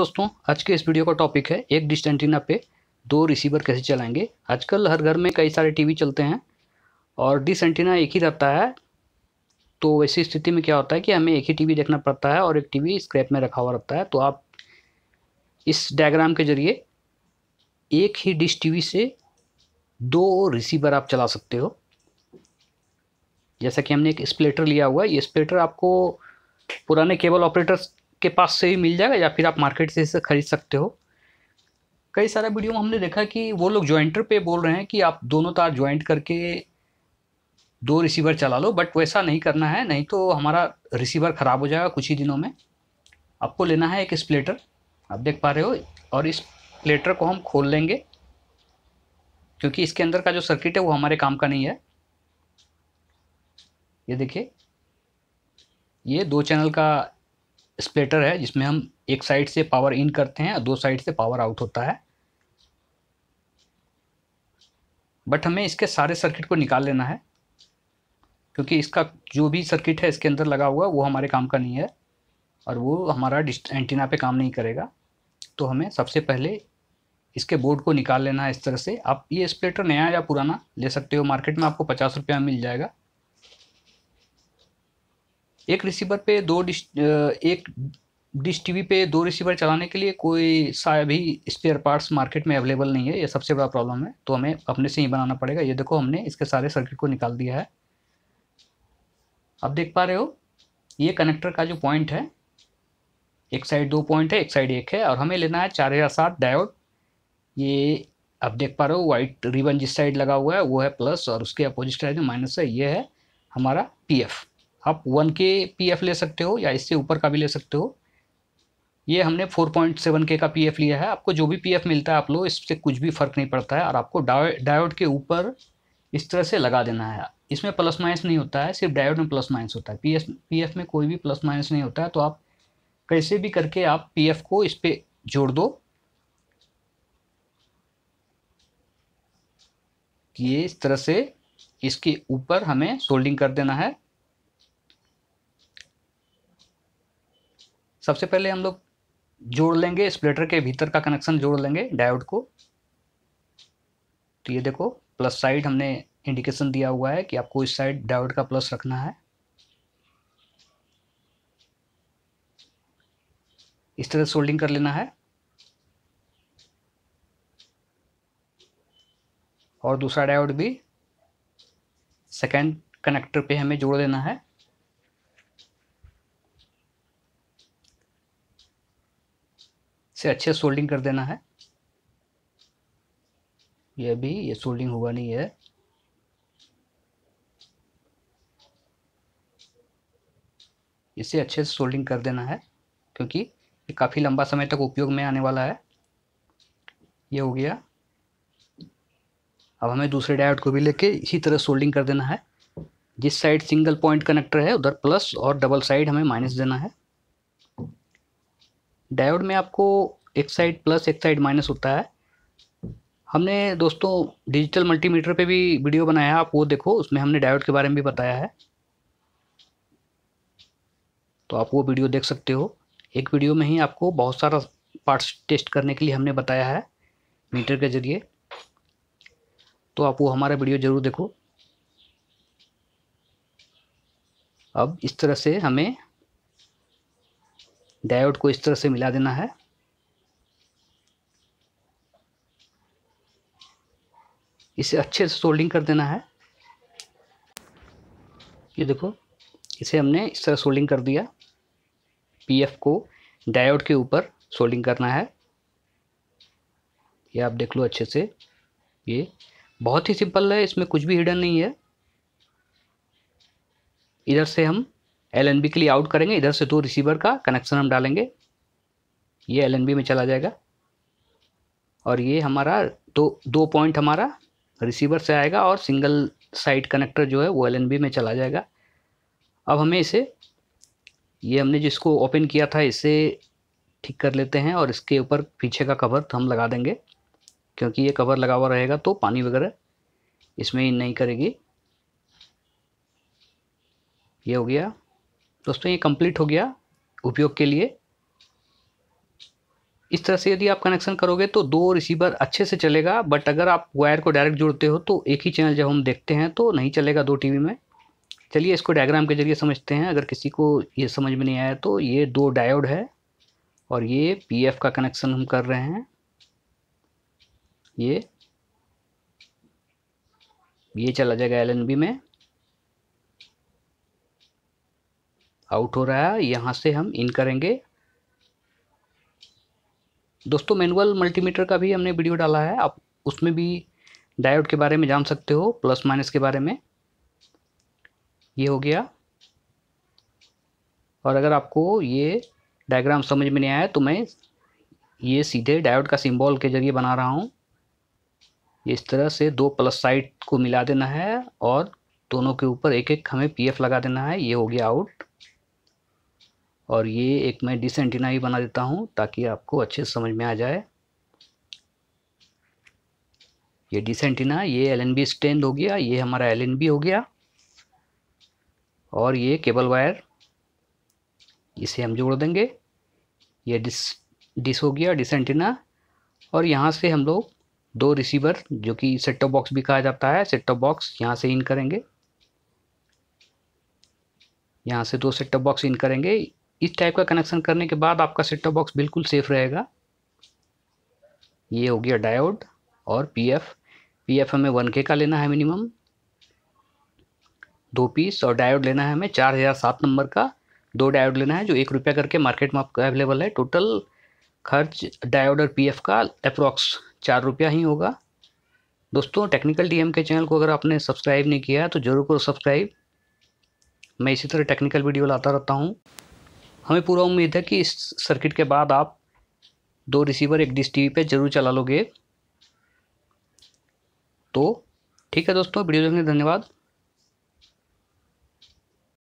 दोस्तों आज के इस वीडियो का टॉपिक है एक डिस्ट एंटीना पे दो रिसीवर कैसे चलाएंगे आजकल हर घर में कई सारे टीवी चलते हैं और डिस एंटीना एक ही रहता है तो वैसी स्थिति में क्या होता है कि हमें एक ही टीवी देखना पड़ता है और एक टीवी स्क्रैप में रखा हुआ रहता है तो आप इस डायग्राम के जरिए एक ही डिश टीवी से दो रिसीवर आप चला सकते हो जैसा कि हमने एक स्प्लेटर लिया हुआ है ये स्प्लेटर आपको पुराने केबल ऑपरेटर्स के पास से ही मिल जाएगा या फिर आप मार्केट से इसे खरीद सकते हो कई सारे वीडियो में हमने देखा कि वो लोग ज्वाइंटर पे बोल रहे हैं कि आप दोनों तार ज्वाइंट करके दो रिसीवर चला लो बट वैसा नहीं करना है नहीं तो हमारा रिसीवर ख़राब हो जाएगा कुछ ही दिनों में आपको लेना है एक स्प्लेटर आप देख पा रहे हो और इस प्लेटर को हम खोल लेंगे क्योंकि इसके अंदर का जो सर्किट है वो हमारे काम का नहीं है ये देखिए ये दो चैनल का स्प्लेटर है जिसमें हम एक साइड से पावर इन करते हैं और दो साइड से पावर आउट होता है बट हमें इसके सारे सर्किट को निकाल लेना है क्योंकि इसका जो भी सर्किट है इसके अंदर लगा हुआ वो हमारे काम का नहीं है और वो हमारा एंटीना पे काम नहीं करेगा तो हमें सबसे पहले इसके बोर्ड को निकाल लेना है इस तरह से आप ये स्प्लेटर नया या पुराना ले सकते हो मार्केट में आपको पचास रुपया मिल जाएगा एक रिसीवर पे दो डिश एक डिश टीवी पे दो रिसीवर चलाने के लिए कोई सा भी स्पेयर पार्ट्स मार्केट में अवेलेबल नहीं है ये सबसे बड़ा प्रॉब्लम है तो हमें अपने से ही बनाना पड़ेगा ये देखो हमने इसके सारे सर्किट को निकाल दिया है आप देख पा रहे हो ये कनेक्टर का जो पॉइंट है एक साइड दो पॉइंट है एक साइड एक है और हमें लेना है चार या सात डायोड ये आप देख पा रहे हो वाइट रिबन जिस साइड लगा हुआ है वो है प्लस और उसके अपोजिट साइड जो माइनस है ये है हमारा पीएफ आप वन के पी एफ ले सकते हो या इससे ऊपर का भी ले सकते हो ये हमने फोर पॉइंट सेवन के का पी एफ लिया है आपको जो भी पी एफ मिलता है आप लोग इससे कुछ भी फ़र्क नहीं पड़ता है और आपको डायोड के ऊपर इस तरह से लगा देना है इसमें प्लस माइनस नहीं होता है सिर्फ डायोड में प्लस माइनस होता है पी एफ पी एफ में कोई भी प्लस माइनस नहीं होता है तो आप कैसे भी करके आप पी एफ को इस पर जोड़ दो ये इस तरह से इसके ऊपर हमें सोल्डिंग कर देना है सबसे पहले हम लोग जोड़ लेंगे स्प्लिटर के भीतर का कनेक्शन जोड़ लेंगे डायोड को तो ये देखो प्लस साइड हमने इंडिकेशन दिया हुआ है कि आपको इस साइड डायोड का प्लस रखना है इस तरह सोल्डिंग कर लेना है और दूसरा डायोड भी सेकेंड कनेक्टर पे हमें जोड़ देना है से अच्छे सोल्डिंग कर देना है यह भी ये सोल्डिंग हुआ नहीं है इसे अच्छे से सोल्डिंग कर देना है क्योंकि ये काफ़ी लंबा समय तक उपयोग में आने वाला है ये हो गया अब हमें दूसरे डायोड को भी लेके इसी तरह सोल्डिंग कर देना है जिस साइड सिंगल पॉइंट कनेक्टर है उधर प्लस और डबल साइड हमें माइनस देना है डायोड में आपको एक साइड प्लस एक साइड माइनस होता है हमने दोस्तों डिजिटल मल्टीमीटर पे भी वीडियो बनाया है आप वो देखो उसमें हमने डायोड के बारे में भी बताया है तो आप वो वीडियो देख सकते हो एक वीडियो में ही आपको बहुत सारा पार्ट्स टेस्ट करने के लिए हमने बताया है मीटर के ज़रिए तो आप वो हमारा वीडियो ज़रूर देखो अब इस तरह से हमें डायोड को इस तरह से मिला देना है इसे अच्छे से सोल्डिंग कर देना है ये देखो इसे हमने इस तरह सोल्डिंग कर दिया पीएफ को डायोड के ऊपर सोल्डिंग करना है ये आप देख लो अच्छे से ये बहुत ही सिंपल है इसमें कुछ भी हिडन नहीं है इधर से हम एल के लिए आउट करेंगे इधर से दो रिसीवर का कनेक्शन हम डालेंगे ये एल में चला जाएगा और ये हमारा दो दो पॉइंट हमारा रिसीवर से आएगा और सिंगल साइड कनेक्टर जो है वो एल में चला जाएगा अब हमें इसे ये हमने जिसको ओपन किया था इसे ठीक कर लेते हैं और इसके ऊपर पीछे का कवर हम लगा देंगे क्योंकि ये कवर लगा हुआ रहेगा तो पानी वगैरह इसमें नहीं करेगी ये हो गया दोस्तों ये कंप्लीट हो गया उपयोग के लिए इस तरह से यदि आप कनेक्शन करोगे तो दो रिसीवर अच्छे से चलेगा बट अगर आप वायर को डायरेक्ट जोड़ते हो तो एक ही चैनल जब हम देखते हैं तो नहीं चलेगा दो टीवी में चलिए इसको डायग्राम के जरिए समझते हैं अगर किसी को ये समझ में नहीं आया तो ये दो डायोड है और ये पी का कनेक्शन हम कर रहे हैं ये ये चला जाएगा एल में आउट हो रहा है यहाँ से हम इन करेंगे दोस्तों मैनुअल मल्टीमीटर का भी हमने वीडियो डाला है आप उसमें भी डायोड के बारे में जान सकते हो प्लस माइनस के बारे में ये हो गया और अगर आपको ये डायग्राम समझ में नहीं आया तो मैं ये सीधे डायोड का सिंबल के जरिए बना रहा हूँ इस तरह से दो प्लस साइड को मिला देना है और दोनों के ऊपर एक एक हमें पीएफ लगा देना है ये हो गया आउट और ये एक मैं डिस एंटीना ही बना देता हूँ ताकि आपको अच्छे समझ में आ जाए ये डिस एंटीना ये एल एन बी स्टैंड हो गया ये हमारा एल एन बी हो गया और ये केबल वायर इसे हम जोड़ देंगे ये डिस डिस हो गया डिस एंटीना और यहाँ से हम लोग दो रिसीवर जो कि सेट टॉप बॉक्स भी कहा जाता है सेट टॉप बॉक्स यहाँ से इन करेंगे यहाँ से दो सेट टॉप बॉक्स इन करेंगे इस टाइप का कनेक्शन करने के बाद आपका सेट टॉप बॉक्स बिल्कुल सेफ रहेगा ये हो गया डायोड और पीएफ पीएफ हमें वन के का लेना है मिनिमम दो पीस और डायोड लेना है हमें चार हज़ार सात नंबर का दो डायोड लेना है जो एक रुपया करके मार्केट में आपका अवेलेबल है टोटल खर्च डायोड और पीएफ का अप्रॉक्स चार रुपया ही होगा दोस्तों टेक्निकल डीएम के चैनल को अगर आपने सब्सक्राइब नहीं किया है तो ज़रूर करो सब्सक्राइब मैं इसी तरह टेक्निकल वीडियो लाता रहता हूँ हमें पूरा उम्मीद है कि इस सर्किट के बाद आप दो रिसीवर एक डिश टीवी पे ज़रूर चला लोगे तो ठीक है दोस्तों वीडियो देखने धन्यवाद